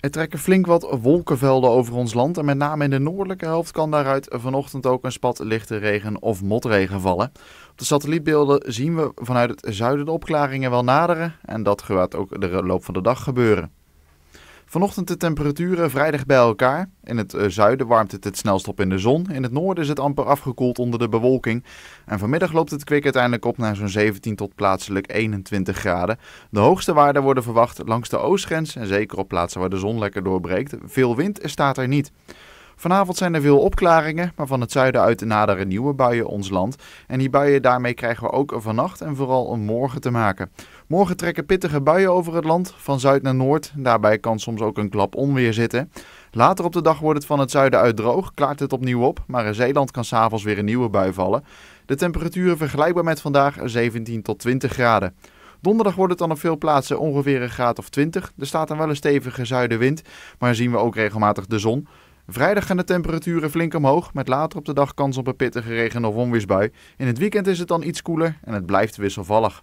Er trekken flink wat wolkenvelden over ons land en met name in de noordelijke helft kan daaruit vanochtend ook een spat lichte regen of motregen vallen. Op de satellietbeelden zien we vanuit het zuiden de opklaringen wel naderen en dat gaat ook de loop van de dag gebeuren. Vanochtend de temperaturen vrijdag bij elkaar. In het eh, zuiden warmt het het snelst op in de zon. In het noorden is het amper afgekoeld onder de bewolking. En vanmiddag loopt het kwik uiteindelijk op naar zo'n 17 tot plaatselijk 21 graden. De hoogste waarden worden verwacht langs de oostgrens en zeker op plaatsen waar de zon lekker doorbreekt. Veel wind staat er niet. Vanavond zijn er veel opklaringen, maar van het zuiden uit naderen nieuwe buien ons land. En die buien daarmee krijgen we ook vannacht en vooral een morgen te maken. Morgen trekken pittige buien over het land, van zuid naar noord. Daarbij kan soms ook een klap onweer zitten. Later op de dag wordt het van het zuiden uit droog, klaart het opnieuw op. Maar in Zeeland kan s'avonds weer een nieuwe bui vallen. De temperaturen vergelijkbaar met vandaag 17 tot 20 graden. Donderdag wordt het dan op veel plaatsen ongeveer een graad of 20. Er staat dan wel een stevige zuidenwind, maar zien we ook regelmatig de zon. Vrijdag gaan de temperaturen flink omhoog, met later op de dag kans op een pittige regen- of onweersbui. In het weekend is het dan iets koeler en het blijft wisselvallig.